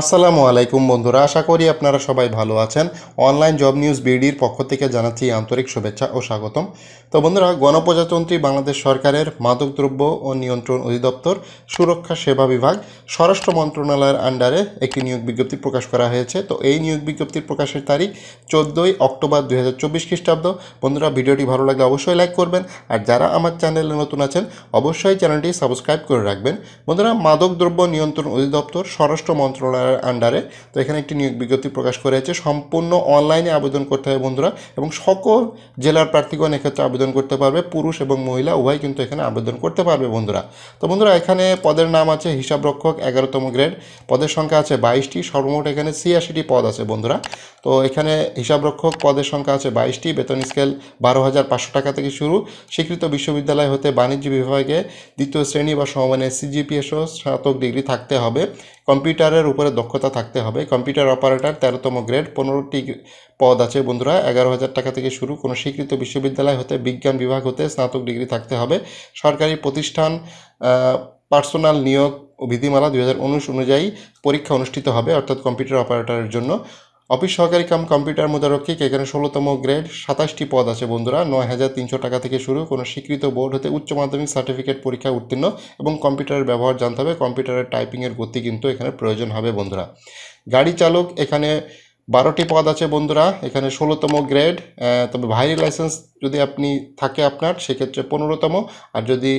আসসালামু আলাইকুম বন্ধুরা আশা করি আপনারা সবাই ভালো আছেন অনলাইন জব নিউজ বিডির পক্ষ থেকে জানাচ্ছি আন্তরিক শুভেচ্ছা ও স্বাগতম তো বন্ধুরা গণপ্রজাতন্ত্রী বাংলাদেশ সরকারের মাদকদ্রব্য ও নিয়ন্ত্রণ অধিদপ্তর সুরক্ষা সেবা বিভাগ স্বরাষ্ট্র মন্ত্রণালয়ের আন্ডারে একটি নিয়োগ বিজ্ঞপ্তি প্রকাশ করা হয়েছে তো এই নিয়োগ বিজ্ঞপ্তির প্রকাশের তারিখ চোদ্দোই অক্টোবর দুই হাজার চব্বিশ খ্রিস্টাব্দ বন্ধুরা ভিডিওটি ভালো লাগলে অবশ্যই লাইক করবেন আর যারা আমার চ্যানেলে নতুন আছেন অবশ্যই চ্যানেলটি সাবস্ক্রাইব করে রাখবেন বন্ধুরা মাদকদ্রব্য নিয়ন্ত্রণ অধিদপ্তর স্বরাষ্ট্র মন্ত্রণালয় আন্ডারে তো এখানে একটি নিয়োগ বিজ্ঞপ্তি প্রকাশ করেছে সম্পূর্ণ অনলাইনে আবেদন করতে হবে বন্ধুরা এবং সকল জেলার প্রার্থীগণ এক্ষেত্রে আবেদন করতে পারবে পুরুষ এবং মহিলা উভয় কিন্তু এখানে আবেদন করতে পারবে বন্ধুরা তো বন্ধুরা এখানে পদের নাম আছে হিসাবরক্ষক এগারোতম গ্রেড পদের সংখ্যা আছে বাইশটি সর্বমোট এখানে ছিয়াশিটি পদ আছে বন্ধুরা তো এখানে হিসাবরক্ষক পদের সংখ্যা আছে বাইশটি বেতন স্কেল বারো হাজার পাঁচশো টাকা থেকে শুরু স্বীকৃত বিশ্ববিদ্যালয় হতে বাণিজ্য বিভাগে দ্বিতীয় শ্রেণী বা সমানে সিজিপিএসও স্নাতক ডিগ্রি থাকতে হবে কম্পিউটারের উপরে দক্ষতা থাকতে হবে কম্পিউটার অপারেটার তেরোতম গ্রেড পনেরোটি পদ আছে বন্ধুরা এগারো হাজার টাকা থেকে শুরু কোনো স্বীকৃত বিশ্ববিদ্যালয় হতে বিজ্ঞান বিভাগ হতে স্নাতক ডিগ্রি থাকতে হবে সরকারি প্রতিষ্ঠান পার্সোনাল নিয়োগ বিধিমালা দু হাজার উনিশ অনুযায়ী পরীক্ষা অনুষ্ঠিত হবে অর্থাৎ কম্পিউটার অপারেটারের জন্য অফিস সহকারী কাম কম্পিউটার মুদারক্ষিক এখানে ষোলোতম গ্রেড সাতাশটি পদ আছে বন্ধুরা নয় হাজার তিনশো টাকা থেকে শুরু কোনো স্বীকৃত বোর্ড হতে উচ্চ মাধ্যমিক সার্টিফিকেট পরীক্ষা উত্তীর্ণ এবং কম্পিউটারের ব্যবহার জানতে হবে কম্পিউটারের টাইপিংয়ের গতি কিন্তু এখানে প্রয়োজন হবে বন্ধুরা গাড়ি চালক এখানে বারোটি পদ আছে বন্ধুরা এখানে ষোলোতম গ্রেড তবে ভাইরি লাইসেন্স যদি আপনি থাকে আপনার সেক্ষেত্রে পনেরোতম আর যদি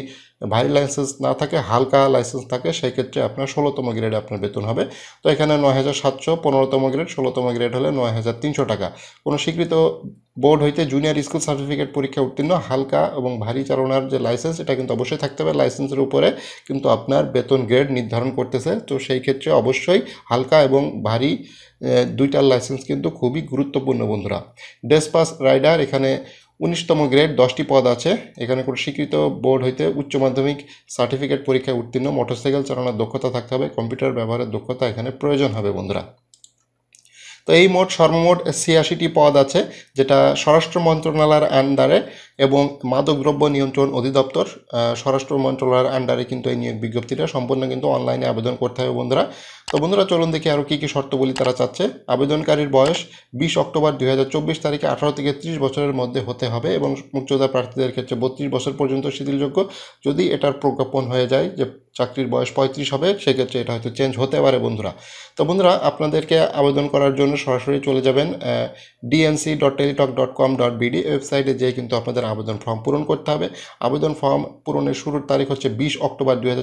ভারী লাইসেন্স না থাকে হালকা লাইসেন্স থাকে সেই ক্ষেত্রে আপনার ষোলোতম গ্রেডে আপনার বেতন হবে তো এখানে নয় হাজার সাতশো পনেরোতম গ্রেড ষোলোতম গ্রেড হলে নয় হাজার তিনশো টাকা কোনো স্বীকৃত বোর্ড হইতে জুনিয়র স্কুল সার্টিফিকেট পরীক্ষা উত্তীর্ণ হালকা এবং ভারী চালনার যে লাইসেন্স এটা কিন্তু অবশ্যই থাকতে হবে লাইসেন্সের উপরে কিন্তু আপনার বেতন গ্রেড নির্ধারণ করতেছে তো সেই ক্ষেত্রে অবশ্যই হালকা এবং ভারী দুইটার লাইসেন্স কিন্তু খুবই গুরুত্বপূর্ণ বন্ধুরা ডেসপাস রাইডার এখানে উনিশতম গ্রেড দশটি পদ আছে এখানে কোনো স্বীকৃত বোর্ড হইতে উচ্চ মাধ্যমিক সার্টিফিকেট পরীক্ষায় উত্তীর্ণ মোটরসাইকেল চালানোর দক্ষতা থাকতে হবে কম্পিউটার ব্যবহারের দক্ষতা এখানে প্রয়োজন হবে বন্ধুরা তো এই মোট সর্বমোট ছিয়াশিটি পদ আছে যেটা স্বরাষ্ট্র মন্ত্রণালয়ের আন্ডারে এবং মাদকদ্রব্য নিয়ন্ত্রণ অধিদপ্তর স্বরাষ্ট্র মন্ত্রণালয়ের আন্ডারে কিন্তু এই নিয়োগ বিজ্ঞপ্তিটা সম্পূর্ণ কিন্তু অনলাইনে আবেদন করতে হবে বন্ধুরা তো বন্ধুরা চলুন দেখি আরও কী কী শর্তবলী তারা চাচ্ছে আবেদনকারীর বয়স বিশ অক্টোবর দুই তারিখে আঠারো থেকে ত্রিশ বছরের মধ্যে হতে হবে এবং মুক্তিযোদ্ধা প্রার্থীদের ক্ষেত্রে বত্রিশ বছর পর্যন্ত শিথিলযোগ্য যদি এটার প্রজ্ঞাপন হয়ে যায় যে চাকরির বয়স পঁয়ত্রিশ হবে সেক্ষেত্রে এটা হয়তো চেঞ্জ হতে পারে বন্ধুরা তো বন্ধুরা আপনাদেরকে আবেদন করার জন্য সরাসরি চলে যাবেন DNC dot Teletalk dot com dot BD ওয়েবসাইটে যেয়ে কিন্তু আপনাদের আবেদন ফর্ম পূরণ করতে হবে আবেদন ফর্ম পূরণের শুরুর তারিখ হচ্ছে বিশ অক্টোবর দুই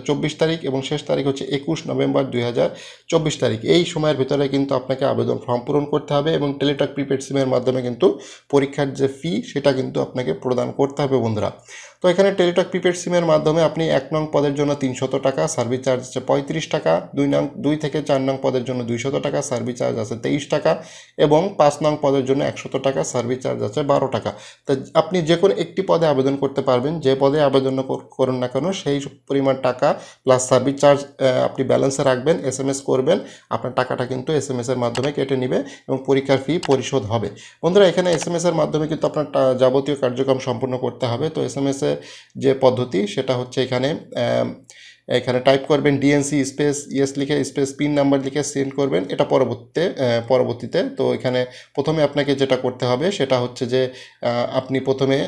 তারিখ এবং শেষ তারিখ হচ্ছে একুশ নভেম্বর দুই চব্বিশ তারিখ এই সময়ের ভিতরে কিন্তু আপনাকে আবেদন ফর্ম পূরণ করতে হবে এবং টেলিটক প্রিপেড সিমের মাধ্যমে কিন্তু পরীক্ষার যে ফি সেটা কিন্তু আপনাকে প্রদান করতে হবে বন্ধুরা তো এখানে টেলিটক প্রিপেড সিমের মাধ্যমে আপনি এক নং পদের জন্য তিনশত টাকা সার্ভিস চার্জ আছে পঁয়ত্রিশ টাকা দুই নং দুই থেকে চার নং পদের জন্য দুইশত টাকা সার্ভিস চার্জ আছে তেইশ টাকা এবং পাঁচ নং পদের জন্য একশত টাকা সার্ভিস চার্জ আছে বারো টাকা তা আপনি যে কোনো একটি পদে আবেদন করতে পারবেন যে পদে আবেদন করুন না কেন সেই পরিমাণ টাকা প্লাস সার্ভিস চার্জ আপনি ব্যালেন্সে রাখবেন এস এম এস করবেন আপনার টাকাটা কিন্তু এস এম এসের মাধ্যমে কেটে নেবে এবং পরীক্ষার ফি পরিশোধ হবে বন্ধুরা এখানে এস এম এসের মাধ্যমে কিন্তু আপনার যাবতীয় কার্যক্রম সম্পূর্ণ করতে হবে তো এস এম এসের যে পদ্ধতি সেটা হচ্ছে এখানে এখানে টাইপ করবেন ডিএনসি স্পেস ইয়েস লিখে স্পেস পিন নাম্বার লিখে সেন্ড করবেন এটা পরবর্তীতে পরবর্তীতে তো এখানে প্রথমে আপনাকে যেটা করতে হবে সেটা হচ্ছে যে আপনি প্রথমে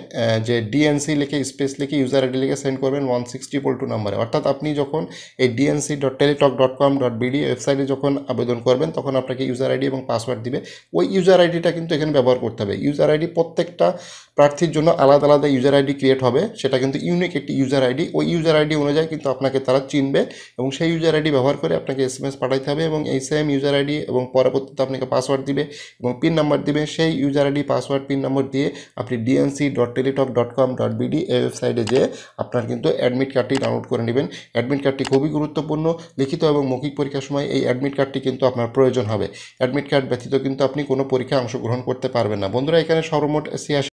যে ডিএনসি লিখে স্পেস লিখে ইউজার আইডি লিখে সেন্ড করবেন ওয়ান সিক্সটি পোল টু নাম্বারে অর্থাৎ আপনি যখন এই DNC dot Teletalk dot com dot BD ওয়েবসাইটে যখন আবেদন করবেন তখন আপনাকে ইউজার আইডি এবং পাসওয়ার্ড দিবে ওই ইউজার আইডিটা কিন্তু এখানে ব্যবহার করতে হবে ইউজার আইডি প্রত্যেকটা প্রার্থীর জন্য আলাদা আলাদা ইউজার আইডি ক্রিয়েট হবে সেটা কিন্তু ইউনিক একটি ইউজার আইডি ওই ইউজার আইডি অনুযায়ী কিন্তু আপনাকে তার তারা চিনবে এবং সেই ইউজার আইডি ব্যবহার করে আপনাকে এস এম এস পাঠাইতে হবে এবং এই সেম ইউজার আইডি এবং পরবর্তীতে আপনাকে পাসওয়ার্ড দিবে এবং পিন নাম্বার দিবে সেই user ID password pin number দিয়ে আপনি DNC dot Teletalk dot com dot BD এই ওয়েবসাইটে যেয়ে আপনার কিন্তু অ্যাডমিট কার্ডটি ডাউনলোড করে নেবেন অ্যাডমিট কার্ডটি খুবই গুরুত্বপূর্ণ লিখিত এবং মৌখিক পরীক্ষার সময় এই অ্যাডমিট কার্ডটি কিন্তু আপনার প্রয়োজন হবে অ্যাডমিট কার্ড ব্যতীত কিন্তু আপনি কোনো পরীক্ষায় অংশগ্রহণ করতে পারবেন না বন্ধুরা এখানে সর্বমোট ছিয়াশি